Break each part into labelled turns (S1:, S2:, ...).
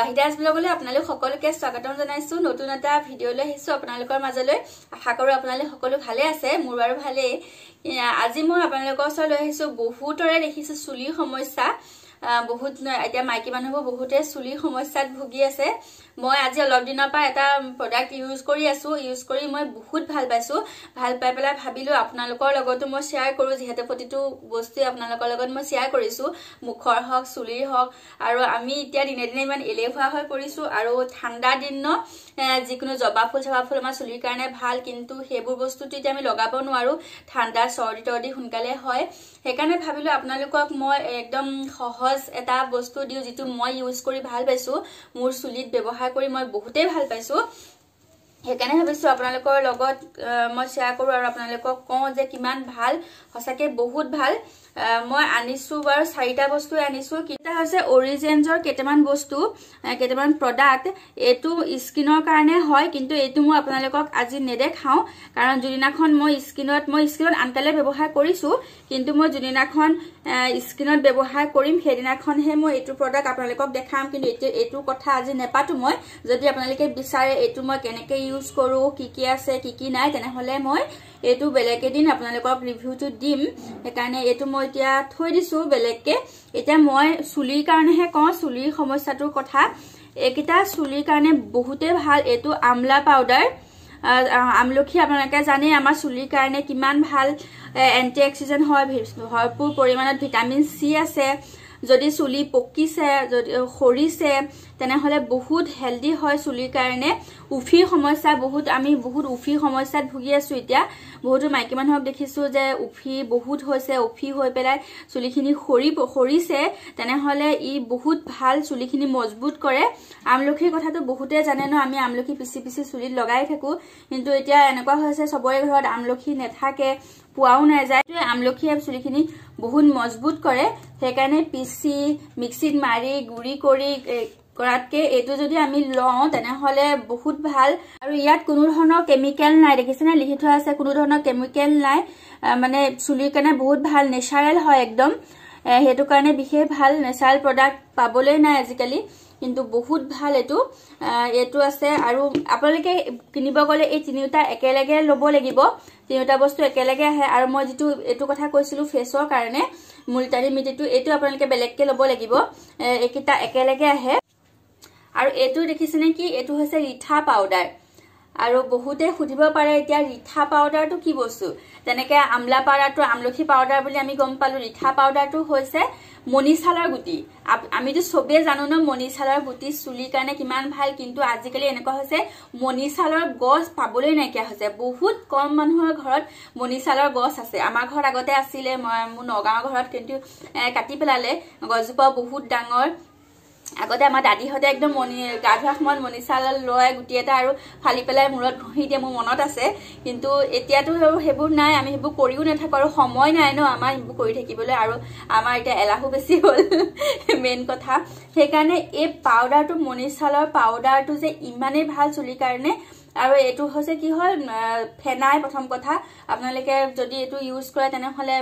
S1: ৱাহিদাজ ব্লগলৈ আপোনালোক সকলোকে স্বাগতম জনাইছো নতুন এটা ভিডিঅ'লৈ আহিছো আপোনালোকৰ মাজলৈ আশা কৰো আপোনালোক সকলো ভালে আছে মোৰ বাৰু ভালেই আজি মই আপোনালোকৰ ওচৰলৈ আহিছো বহুতৰে দেখিছো চুলিৰ সমস্যা বহুত এতিয়া মাইকী মানুহবোৰ বহুতে চুলিৰ সমস্যাত ভুগি আছে মই আজি অলপ দিনৰ পৰা এটা প্ৰডাক্ট ইউজ কৰি আছোঁ ইউজ কৰি মই বহুত ভাল পাইছোঁ ভাল পাই পেলাই ভাবিলোঁ আপোনালোকৰ লগতো মই শ্বেয়াৰ কৰোঁ যিহেতু প্ৰতিটো বস্তুৱে আপোনালোকৰ লগত মই শ্বেয়াৰ কৰিছোঁ মুখৰ হওক চুলিৰ হওক আৰু আমি এতিয়া দিনে দিনে ইমান এলেহুৱা হৈ পৰিছোঁ আৰু ঠাণ্ডা দিন ন যিকোনো জবা ফুল চবা ফুল আমাৰ চুলিৰ কাৰণে ভাল কিন্তু সেইবোৰ বস্তুটো এতিয়া আমি লগাব নোৱাৰোঁ ঠাণ্ডা চৰ্দি তৰ্দি সোনকালে হয় সেইকাৰণে ভাবিলোঁ আপোনালোকক মই একদম সহজ এটা বস্তু দিওঁ যিটো মই ইউজ কৰি ভাল পাইছোঁ মোৰ চুলিত ব্যৱহাৰ সহায় কৰি মই বহুতেই ভাল পাইছোঁ সেইকাৰণে ভাবিছোঁ আপোনালোকৰ লগত মই শ্বেয়াৰ কৰোঁ আৰু আপোনালোকক কওঁ যে কিমান ভাল সঁচাকৈ বহুত ভাল মই আনিছোঁ বাৰু চাৰিটা বস্তুৱে আনিছোঁ কেইটা হৈছে অৰিজেন্সৰ কেইটামান বস্তু কেইটামান প্ৰডাক্ট এইটো স্কিনৰ কাৰণে হয় কিন্তু এইটো মই আপোনালোকক আজি নেদেখাওঁ কাৰণ যোনদিনাখন মই স্কিনত মই স্কিনত আনকালে ব্যৱহাৰ কৰিছোঁ কিন্তু মই যোনদিনাখন স্কিনত ব্যৱহাৰ কৰিম সেইদিনাখনহে মই এইটো প্ৰডাক্ট আপোনালোকক দেখাম কিন্তু এইটো এইটো কথা আজি নেপাতোঁ মই যদি আপোনালোকে বিচাৰে এইটো মই কেনেকৈ ইউজ কৰোঁ কি কি আছে কি কি নাই তেনেহ'লে মই এইটো বেলেগ এদিন আপোনালোকক ৰিভিউটো দিম সেইকাৰণে এইটো মই এতিয়া থৈ দিছোঁ বেলেগকৈ এতিয়া মই চুলিৰ কাৰণেহে কওঁ চুলিৰ সমস্যাটোৰ কথা এইকেইটা চুলিৰ কাৰণে বহুতেই ভাল এইটো আমলা পাউডাৰ আমলখি আপোনালোকে জানেই আমাৰ চুলিৰ কাৰণে কিমান ভাল এণ্টি অক্সিজেন হয় ভৰপূৰ পৰিমাণত ভিটামিন চি আছে যদি চুলি পকিছে যদি সৰিছে তেনেহ'লে বহুত হেল্ডি হয় চুলিৰ কাৰণে উফি সমস্যা বহুত আমি বহুত উফি সমস্যাত ভুগি আছোঁ এতিয়া বহুতো মাইকী মানুহক দেখিছোঁ যে উফি বহুত হৈছে উফি হৈ পেলাই চুলিখিনি সৰি সৰিছে তেনেহ'লে ই বহুত ভাল চুলিখিনি মজবুত কৰে আমলখিৰ কথাটো বহুতে জানে ন আমি আমলখি পিচি পিচি চুলিত লগাই থাকোঁ কিন্তু এতিয়া এনেকুৱা হৈছে চবৰে ঘৰত আমলখি নেথাকে পোৱাও নাযায় আমলখিয়ে চুলিখিনি বহুত মজবুত কৰে সেইকাৰণে পিচি মিক্সিত মাৰি গুড়ি কৰি কৰাতকৈ এইটো যদি আমি লওঁ তেনেহলে বহুত ভাল আৰু ইয়াত কোনো ধৰণৰ কেমিকেল নাই দেখিছেনে লিখি থোৱা আছে কোনো ধৰণৰ কেমিকেল নাই মানে চুলিৰ কাৰণে বহুত ভাল নেচাৰেল হয় একদম সেইটো কাৰণে বিশেষ ভাল নেচাৰেল প্ৰডাক্ট পাবলৈ নাই আজিকালি কিন্তু বহুত ভাল এইটো এইটো আছে আৰু আপোনালোকে কিনিব গ'লে এই তিনিওটা একেলগে ল'ব লাগিব তিনিওটা বস্তু একেলগে আহে আৰু মই যিটো এইটো কথা কৈছিলোঁ ফেচৰ কাৰণে মুলতানী মিটিটো এইটো আপোনালোকে বেলেগকৈ ল'ব লাগিব এইকেইটা একেলগে আহে আৰু এইটো দেখিছেনে কি এইটো হৈছে ৰিঠা পাউডাৰ আৰু বহুতে সুধিব পাৰে এতিয়া ৰিঠা পাউদাৰটো কি বস্তু তেনেকে আমলা পাউদাৰটো আমলখি পাউদাৰ বুলি আমি গম পালো ৰিঠা পাউদাৰটো হৈছে মণিছালৰ গুটি আমিতো চবেই জানো ন মণিছালৰ গুটি চুলিৰ কাৰণে কিমান ভাল কিন্তু আজিকালি এনেকুৱা হৈছে মণিছালৰ গছ পাবলৈ নাইকিয়া হৈছে বহুত কম মানুহৰ ঘৰত মণিছালৰ গছ আছে আমাৰ ঘৰত আগতে আছিলে মই মোৰ নগাঁৱৰ ঘৰত কিন্তু কাটি পেলালে গছজোপা বহুত ডাঙৰ আগতে আমাৰ দাদীহঁতে একদম মণি গা ধোৱা সময়ত মণিচাল লয় গুটি এটা আৰু ফালি পেলাই মূৰত ঘঁহি দিয়ে মোৰ মনত আছে কিন্তু এতিয়াতো সেইবোৰ নাই আমি সেইবোৰ কৰিও নাথাকোঁ আৰু সময় নাই ন আমাৰ সেইবোৰ কৰি থাকিবলৈ আৰু আমাৰ এতিয়া এলাহো বেছি হ'ল মেইন কথা সেইকাৰণে এই পাউডাৰটো মণিচালৰ পাউদাৰটো যে ইমানেই ভাল চুলিৰ কাৰণে আৰু এইটো হৈছে কি হ'ল ফেনাই প্ৰথম কথা আপোনালোকে যদি এইটো ইউজ কৰে তেনেহ'লে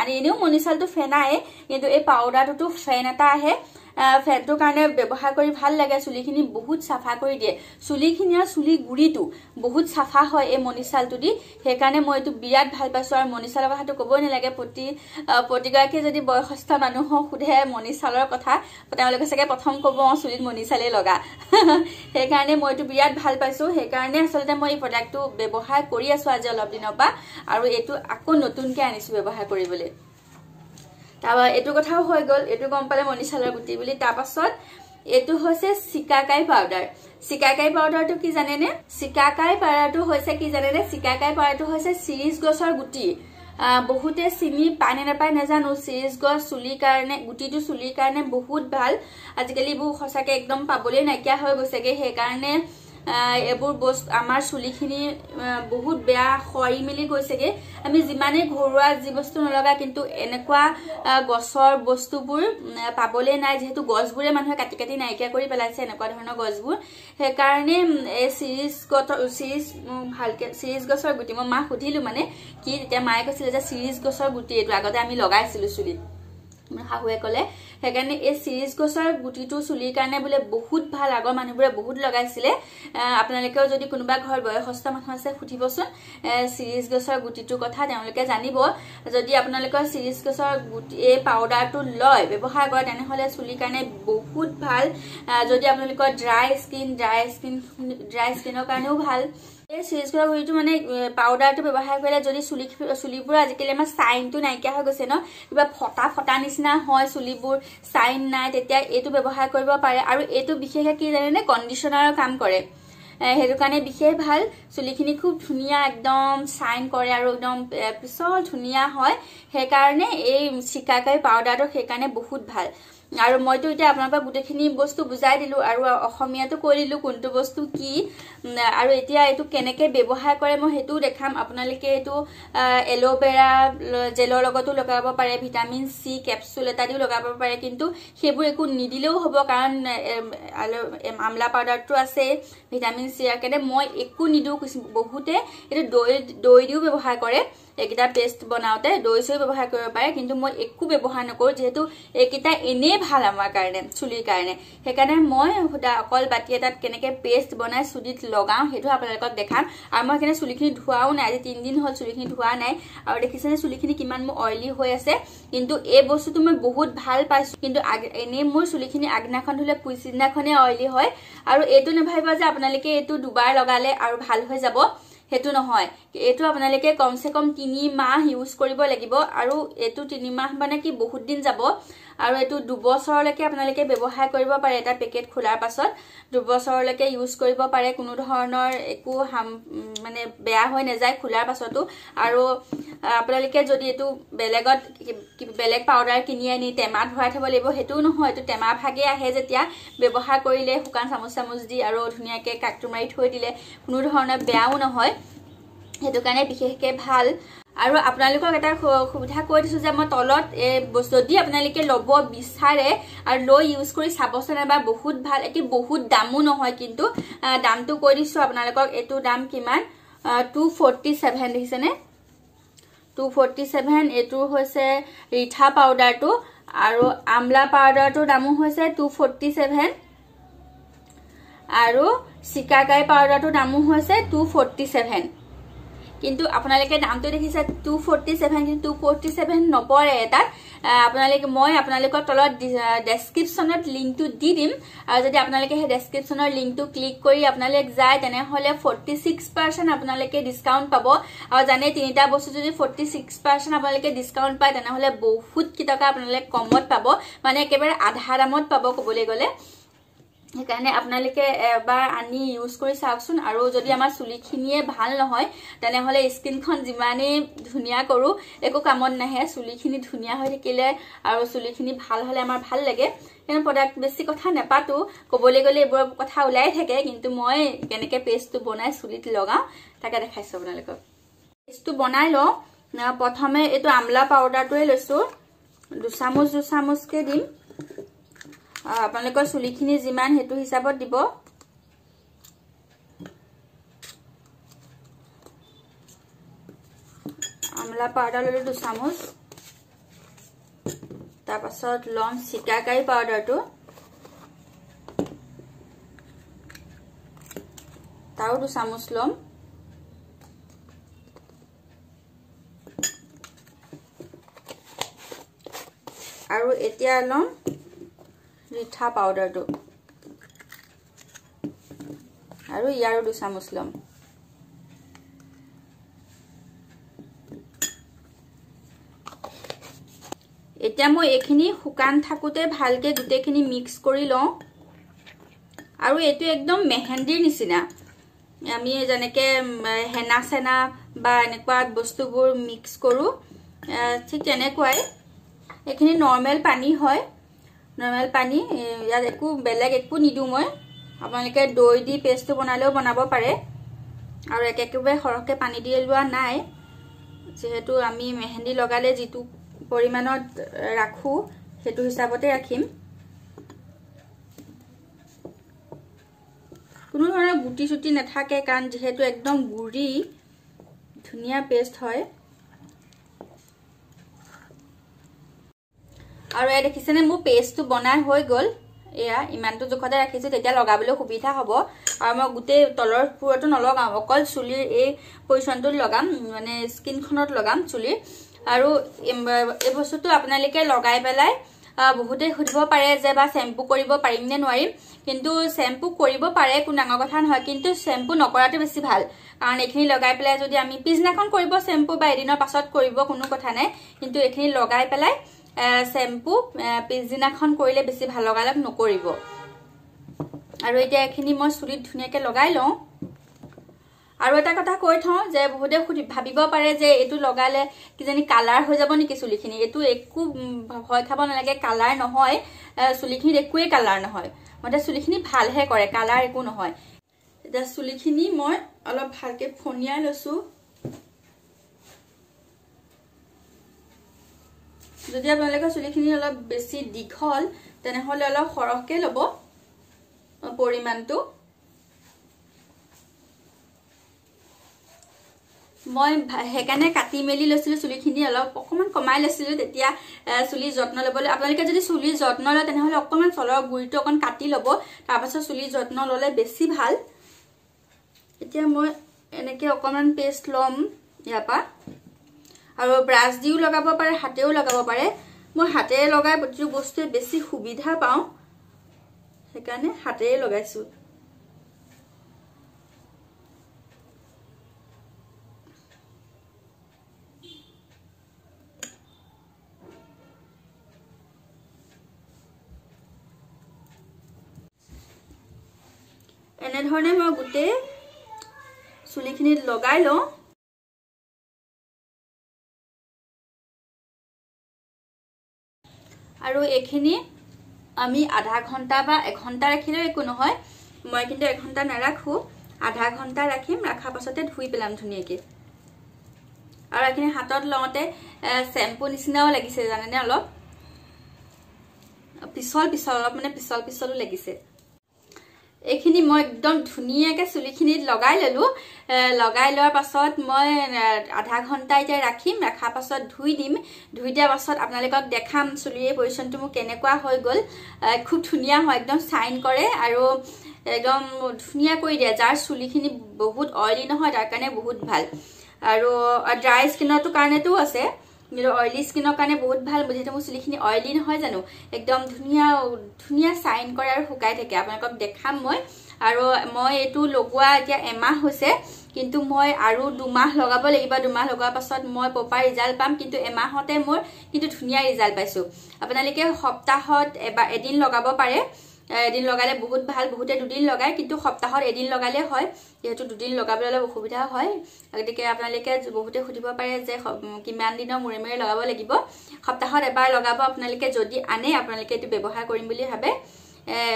S1: আনি এনেও মণিচালটো ফেনায়ে কিন্তু এই পাউদাৰটোতো ফেন এটা আহে ফেনটোৰ কাৰণে ব্যৱহাৰ কৰি ভাল লাগে চুলিখিনি বহুত চাফা কৰি দিয়ে চুলিখিনি আৰু চুলি গুৰিটো বহুত চাফা হয় এই মনিচালটো দি সেইকাৰণে মই এইটো বিৰাট ভাল পাইছোঁ আৰু মণি চালৰ কথাটো ক'বই নালাগে প্ৰতি প্ৰতিগৰাকী যদি বয়সস্থ মানুহক সোধে মণি চালৰ কথা তেওঁলোকে চাগে প্ৰথম ক'ব অঁ চুলিত মণি চালেই লগা সেইকাৰণে মই এইটো বিৰাট ভাল পাইছোঁ সেইকাৰণে আচলতে মই এই প্ৰডাক্টটো ব্যৱহাৰ কৰি আছোঁ আজি অলপ দিনৰ পৰা আৰু এইটো আকৌ নতুনকৈ আনিছোঁ ব্যৱহাৰ কৰিবলৈ তাৰপৰা এইটো কথাও হৈ গ'ল এইটো গম পালে মণিশালৰ গুটি বুলি তাৰপাছত এইটো হৈছে চিকাকাই পাউডাৰ চিকাকাই পাউডাৰটো কি জানেনে চিকাকাই পাৰাটো হৈছে কি জানেনে চিকাকাই পাৰাটো হৈছে চিৰিজ গছৰ গুটি বহুতে চিনি পানে নাপায় নাজানো চিৰিজ গছ চুলিৰ কাৰণে গুটিটো চুলিৰ কাৰণে বহুত ভাল আজিকালি এইবোৰ সঁচাকৈ একদম পাবলৈ নাইকিয়া হৈ গৈছেগৈ সেইকাৰণে এবোৰ বস্তু আমাৰ চুলিখিনি বহুত বেয়া সৰি মেলি গৈছেগৈ আমি যিমানেই ঘৰুৱা যি বস্তু নলগা কিন্তু এনেকুৱা গছৰ বস্তুবোৰ পাবলৈ নাই যিহেতু গছবোৰে মানুহে কাটি কাটি নাইকিয়া কৰি পেলাইছে এনেকুৱা ধৰণৰ গছবোৰ সেইকাৰণে এই চিৰিজ গছৰ চিৰিজ ভালকৈ চিৰিজ গছৰ গুটি মই মাক সুধিলোঁ মানে কি তেতিয়া মায়ে কৈছিলে যে চিৰিজ গছৰ গুটি এইটো আগতে আমি লগাইছিলোঁ চুলিত মোৰ শাহুৱে ক'লে সেইকাৰণে এই চিৰিজ গছৰ গুটিটো চুলিৰ কাৰণে বোলে বহুত ভাল আগৰ মানুহবোৰে বহুত লগাইছিলে আপোনালোকেও যদি কোনোবা ঘৰ বয়সস্থ মানুহ আছে সুধিবচোন চিৰিজ গছৰ গুটিটোৰ কথা তেওঁলোকে জানিব যদি আপোনালোকৰ চিৰিজ গছৰ গুটি এই পাউডাৰটো লয় ব্যৱহাৰ কৰে তেনেহ'লে চুলিৰ কাৰণে বহুত ভাল যদি আপোনালোকৰ dry skin dry skin dry স্কিনৰ কাৰণেও ভাল এই চিৰিজখনৰ গুৰিটো মানে পাউদাৰটো ব্যৱহাৰ কৰিলে যদি চুলি চুলিবোৰ আজিকালি আমাৰ চাইনটো নাইকিয়া হৈ গৈছে ন কিবা ফটা ফটা নিচিনা হয় চুলিবোৰ চাইন নাই তেতিয়া এইটো ব্যৱহাৰ কৰিব পাৰে আৰু এইটো বিশেষকৈ কি জানেনে কণ্ডিশ্যনাৰৰ কাম কৰে সেইটো কাৰণে বিশেষ ভাল চুলিখিনি খুব ধুনীয়া একদম চাইন কৰে আৰু একদম পিছল ধুনীয়া হয় সেইকাৰণে এই চিকাকাৰী পাউদাৰটো সেইকাৰণে বহুত ভাল আৰু মইতো এতিয়া আপোনাৰ পৰা গোটেইখিনি বস্তু বুজাই দিলোঁ আৰু অসমীয়াটো কৈ দিলোঁ কোনটো বস্তু কি আৰু এতিয়া এইটো কেনেকৈ ব্যৱহাৰ কৰে মই সেইটোও দেখাম আপোনালোকে এইটো এল'ভেৰা জেলৰ লগতো লগাব পাৰে ভিটামিন চি কেপচুল এটা দিও লগাব পাৰে কিন্তু সেইবোৰ একো নিদিলেও হ'ব কাৰণ আমলা পাউডাৰটো আছে ভিটামিন চি কাৰণে মই একো নিদিওঁ বহুতে এইটো দৈ দৈ দিও ব্যৱহাৰ কৰে এইকেইটা পেষ্ট বনাওঁতে দৈ চৈ ব্যৱহাৰ কৰিব পাৰে কিন্তু মই একো ব্যৱহাৰ নকৰোঁ যিহেতু এইকেইটা এনেই ভাল আমাৰ কাৰণে চুলিৰ কাৰণে সেইকাৰণে মই সুদা অকল বাতি এটাত কেনেকৈ পেষ্ট বনাই চুলিত লগাওঁ সেইটো আপোনালোকক দেখাম আৰু মই সেইকাৰণে চুলিখিনি ধোৱাও নাই আজি তিনিদিন হ'ল চুলিখিনি ধোৱা নাই আৰু দেখিছেনে চুলিখিনি কিমান মোৰ অইলি হৈ আছে কিন্তু এই বস্তুটো মই বহুত ভাল পাইছোঁ কিন্তু এনেই মোৰ চুলিখিনি আগদিনাখন ধুলে পিছদিনাখনেই অইলি হয় আৰু এইটো নাভাবিব যে আপোনালোকে এইটো দুবাৰ লগালে আৰু ভাল হৈ যাব সেইটো নহয় এইটো আপোনালোকে কমচে কম তিনি মাহ ইউজ কৰিব লাগিব আৰু এইটো তিনি মাহ মানে কি বহুত দিন যাব আৰু এইটো দুবছৰলৈকে আপোনালোকে ব্যৱহাৰ কৰিব পাৰে এটা পেকেট খোলাৰ পাছত দুবছৰলৈকে ইউজ কৰিব পাৰে কোনো ধৰণৰ একো হাম মানে বেয়া হৈ নাযায় খোলাৰ পাছতো আৰু আপোনালোকে যদি এইটো বেলেগত বেলেগ পাউডাৰ কিনি আনি টেমাত ভৰাই থ'ব লাগিব সেইটোও নহয় এইটো টেমা ভাগে আহে যেতিয়া ব্যৱহাৰ কৰিলে শুকান চামুচ চামুচ দি আৰু ধুনীয়াকৈ কাকটো মাৰি থৈ দিলে কোনো ধৰণৰ বেয়াও নহয় সেইটো কাৰণে বিশেষকৈ ভাল আৰু আপোনালোকক এটা সুবিধা কৈ দিছোঁ যে মই তলত এই যদি আপোনালোকে ল'ব বিচাৰে আৰু লৈ ইউজ কৰি চাবচোন এবাৰ বহুত ভাল এটি বহুত দামো নহয় কিন্তু দামটো কৈ দিছোঁ আপোনালোকক এইটো দাম কিমান টু ফৰ্টি ছেভেন দেখিছেনে টু ফৰ্টি ছেভেন এইটো হৈছে ৰিঠা পাউডাৰটো আৰু আমলা পাউডাৰটোৰ দামো হৈছে টু ফৰ্টি ছেভেন আৰু চিকাকাই পাউডাৰটোৰ দামো হৈছে টু ফৰ্টি ছেভেন কিন্তু আপোনালোকে দামটো দেখিছে টু ফৰ্টি ছেভেন কিন্তু টু ফৰ্টি ছেভেন নপৰে এটা আপোনালোকে মই আপোনালোকৰ তলত ডেছক্ৰিপশ্যনত লিংকটো দি দিম আৰু যদি আপোনালোকে সেই ডেছক্ৰিপশ্যনৰ লিংকটো ক্লিক কৰি আপোনালোকে যায় তেনেহ'লে ফৰ্টি ছিক্স পাৰ্চেণ্ট আপোনালোকে ডিছকাউণ্ট পাব আৰু জানে তিনিটা বস্তু যদি ফৰ্টি ছিক্স পাৰ্চেণ্ট আপোনালোকে ডিছকাউণ্ট পায় তেনেহ'লে বহুত কেইটকা আপোনালোকে কমত পাব মানে একেবাৰে আধা দামত পাব ক'বলৈ গ'লে সেইকাৰণে আপোনালোকে এবাৰ আনি ইউজ কৰি চাওকচোন আৰু যদি আমাৰ চুলিখিনিয়ে ভাল নহয় তেনেহ'লে স্কিনখন যিমানেই ধুনীয়া কৰোঁ একো কামত নাহে চুলিখিনি ধুনীয়া হৈ থাকিলে আৰু চুলিখিনি ভাল হ'লে আমাৰ ভাল লাগে সেইকাৰণে প্ৰডাক্ট বেছি কথা নাপাতোঁ ক'বলৈ গ'লে এইবোৰৰ কথা ওলাই থাকে কিন্তু মই কেনেকৈ পেষ্টটো বনাই চুলিত লগাওঁ তাকে দেখাইছোঁ আপোনালোকক পেষ্টটো বনাই লওঁ প্ৰথমে এইটো আমলা পাউডাৰটোৱে লৈছোঁ দুচামুচ দুচামুচকৈ দিম আপোনালোকৰ চুলিখিনি যিমান সেইটো হিচাপত দিব আমলা পাউডাৰ ল'লোঁ দুচামুচ তাৰপাছত ল'ম চিকাকাৰী পাউডাৰটো তাৰো দুচামুচ ল'ম আৰু এতিয়া ল'ম মিঠা পাউডাৰটো আৰু ইয়াৰো দুচামুচ ল'ম এতিয়া মই এইখিনি শুকান থাকোঁতে ভালকৈ গোটেইখিনি মিক্স কৰি লওঁ আৰু এইটো একদম মেহেন্দিৰ নিচিনা আমি যেনেকৈ হেনা চেনা বা এনেকুৱা বস্তুবোৰ মিক্স কৰোঁ ঠিক তেনেকুৱাই এইখিনি নৰ্মেল পানী হয় নৰ্মেল পানী ইয়াত একো বেলেগ একো নিদিওঁ মই আপোনালোকে দৈ দি পেষ্টটো বনালেও বনাব পাৰে আৰু একেবাৰে সৰহকৈ পানী দি লোৱা নাই যিহেতু আমি মেহেন্দি লগালে যিটো পৰিমাণত ৰাখোঁ সেইটো হিচাপতে ৰাখিম কোনো ধৰণৰ গুটি চুটি নাথাকে কাৰণ যিহেতু একদম গুড়ি ধুনীয়া পেষ্ট হয় আৰু এ দেখিছেনে মোৰ পেষ্টটো বনাই হৈ গ'ল এয়া ইমানটো জোখতে ৰাখিছোঁ তেতিয়া লগাবলৈ সুবিধা হ'ব আৰু মই গোটেই তলৰ পূৰতো নলগাওঁ অকল চুলিৰ এই পৰিচনটোত লগাম মানে স্কিনখনত লগাম চুলিৰ আৰু এই বস্তুটো আপোনালোকে লগাই পেলাই বহুতেই সুধিব পাৰে যে বা চেম্পু কৰিব পাৰিম নে নোৱাৰিম কিন্তু চেম্পু কৰিব পাৰে কোনো ডাঙৰ কথা নহয় কিন্তু চেম্পু নকৰাটো বেছি ভাল কাৰণ এইখিনি লগাই পেলাই যদি আমি পিছদিনাখন কৰিব চেম্পু বা এদিনৰ পাছত কৰিব কোনো কথা নাই কিন্তু এইখিনি লগাই পেলাই শ্বেম্পু পিছদিনাখন কৰিলে বেছি ভাল লগা লাভ নকৰিব আৰু এতিয়া এইখিনি মই চুলিত ধুনীয়াকৈ লগাই লওঁ আৰু এটা কথা কৈ থওঁ যে বহুতে সুধি ভাবিব পাৰে যে এইটো লগালে কিজানি কালাৰ হৈ যাব নেকি চুলিখিনি এইটো একো ভয় খাব নালাগে কালাৰ নহয় চুলিখিনিত একোৱেই কালাৰ নহয় মতে চুলিখিনি ভালহে কৰে কালাৰ একো নহয় এতিয়া চুলিখিনি মই অলপ ভালকৈ ফনিয়াই লৈছোঁ যদি আপোনালোকে চুলিখিনি অলপ বেছি দীঘল তেনেহ'লে অলপ সৰহকৈ ল'ব পৰিমাণটো মই সেইকাৰণে কাটি মেলি লৈছিলোঁ চুলিখিনি অলপ অকণমান কমাই লৈছিলোঁ তেতিয়া চুলি যত্ন ল'বলৈ আপোনালোকে যদি চুলিৰ যত্ন লয় তেনেহ'লে অকণমান চলৰ গুৰিটো অকণ কাটি ল'ব তাৰপাছত চুলিৰ যত্ন ল'লে বেছি ভাল এতিয়া মই এনেকৈ অকণমান পেষ্ট ল'ম ইয়াৰ পৰা আৰু ব্ৰাছ দিও লগাব পাৰে হাতেও লগাব পাৰে মই হাতেৰে লগাই প্ৰতিটো বস্তুৱে বেছি সুবিধা পাওঁ সেইকাৰণে হাতেৰে লগাইছোঁ এনেধৰণে মই গোটেই চুলিখিনিত লগাই লওঁ আৰু এইখিনি আমি আধা ঘণ্টা বা এঘণ্টা ৰাখিলেও একো নহয় মই কিন্তু এঘণ্টা নাৰাখোঁ আধা ঘণ্টা ৰাখিম ৰখাৰ পাছতে ধুই পেলাম ধুনীয়াকৈ আৰু এইখিনি হাতত লওঁতে চেম্পু নিচিনাও লাগিছে জানেনে অলপ পিছল পিছল অলপ মানে পিছল পিছলো লাগিছে এইখিনি মই একদম ধুনীয়াকৈ চুলিখিনিত লগাই ললোঁ লগাই লোৱাৰ পাছত মই আধা ঘণ্টা এতিয়া ৰাখিম ৰখাৰ পাছত ধুই দিম ধুই দিয়াৰ পাছত আপোনালোকক দেখাম চুলিৰ এই পজিশ্যনটো মোৰ কেনেকুৱা হৈ গ'ল খুব ধুনীয়া হয় একদম চাইন কৰে আৰু একদম ধুনীয়া কৰি দিয়ে যাৰ চুলিখিনি বহুত অইলি নহয় তাৰ কাৰণে বহুত ভাল আৰু ড্ৰাই স্কিনৰটো কাৰণেতো আছে কিন্তু অইলি স্কিনৰ কাৰণে বহুত ভাল যিহেতু মোৰ চুলিখিনি অইলি নহয় জানো একদম ধুনীয়া ধুনীয়া চাইন কৰে আৰু শুকাই থাকে আপোনালোকক দেখাম মই আৰু মই এইটো লগোৱা এতিয়া এমাহ হৈছে কিন্তু মই আৰু দুমাহ লগাব লাগিব দুমাহ লগোৱাৰ পাছত মই পপা ৰিজাল্ট পাম কিন্তু এমাহতে মোৰ কিন্তু ধুনীয়া ৰিজাল্ট পাইছোঁ আপোনালোকে সপ্তাহত এবাৰ এদিন লগাব পাৰে এদিন লগালে বহুত ভাল বহুতে দুদিন লগায় কিন্তু সপ্তাহত এদিন লগালে হয় যিহেতু দুদিন লগাবলৈ অলপ অসুবিধা হয় গতিকে আপোনালোকে বহুতে সুধিব পাৰে যে কিমান দিনৰ মূৰে মূৰে লগাব লাগিব সপ্তাহত এবাৰ লগাব আপোনালোকে যদি আনে আপোনালোকে এইটো ব্যৱহাৰ কৰিম বুলি ভাবে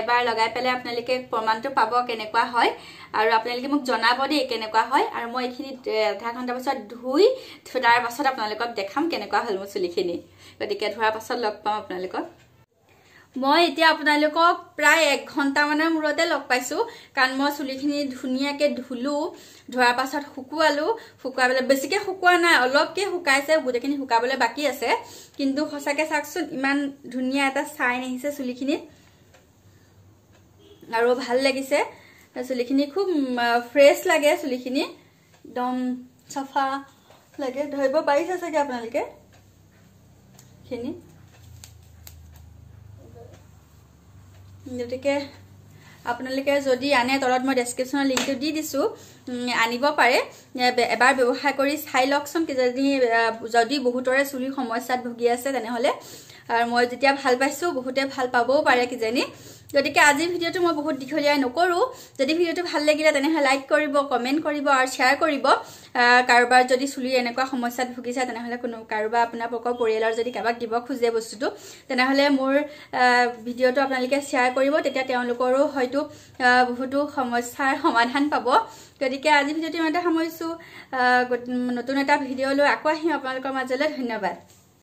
S1: এবাৰ লগাই পেলাই আপোনালোকে প্ৰমাণটো পাব কেনেকুৱা হয় আৰু আপোনালোকে মোক জনাব দেই কেনেকুৱা হয় আৰু মই এইখিনি আধা ঘণ্টাৰ পাছত ধুই তাৰ পাছত আপোনালোকক দেখাম কেনেকুৱা হ'ল মোৰ চুলিখিনি গতিকে ধোৱাৰ পাছত লগ পাম আপোনালোকক মই এতিয়া আপোনালোকক প্ৰায় এক ঘণ্টামানৰ মূৰতে লগ পাইছোঁ কাৰণ মই চুলিখিনি ধুনীয়াকৈ ধুলোঁ ধোৱাৰ পাছত শুকুৱালোঁ শুকুৱাই পেলাই বেছিকৈ শুকুৱা নাই অলপকৈ শুকাইছে গোটেইখিনি শুকাবলৈ বাকী আছে কিন্তু সঁচাকৈ চাওকচোন ইমান ধুনীয়া এটা চাইন আহিছে চুলিখিনিত আৰু ভাল লাগিছে চুলিখিনি খুব ফ্ৰেছ লাগে চুলিখিনি একদম চাফা লাগে ধৰিব পাৰিছে চাগে আপোনালোকে খিনি গতিকে আপোনালোকে যদি আনে তলত মই ডেছক্ৰিপশ্যনৰ লিংকটো দি দিছোঁ আনিব পাৰে এবাৰ ব্যৱহাৰ কৰি চাই লওকচোন যদি যদি বহুতৰে চুলিৰ সমস্যাত ভুগি আছে তেনেহ'লে আৰু মই যেতিয়া ভাল পাইছোঁ বহুতে ভাল পাবও পাৰে কিজানি গতিকে আজিৰ ভিডিঅ'টো মই বহুত দীঘলীয়া নকৰোঁ যদি ভিডিঅ'টো ভাল লাগিলে তেনেহ'লে লাইক কৰিব কমেণ্ট কৰিব আৰু শ্বেয়াৰ কৰিব কাৰোবাৰ যদি চুলি এনেকুৱা সমস্যাত ভুগিছে তেনেহ'লে কোনো কাৰোবাৰ আপোনালোকৰ পৰিয়ালৰ যদি কাৰোবাক দিব খোজে বস্তুটো তেনেহ'লে মোৰ ভিডিঅ'টো আপোনালোকে শ্বেয়াৰ কৰিব তেতিয়া তেওঁলোকৰো হয়তো বহুতো সমস্যাৰ সমাধান পাব গতিকে আজি ভিডিঅ'টো ইমানতে সামৰিছোঁ নতুন এটা ভিডিঅ' লৈ আকৌ আহিম আপোনালোকৰ মাজলৈ ধন্যবাদ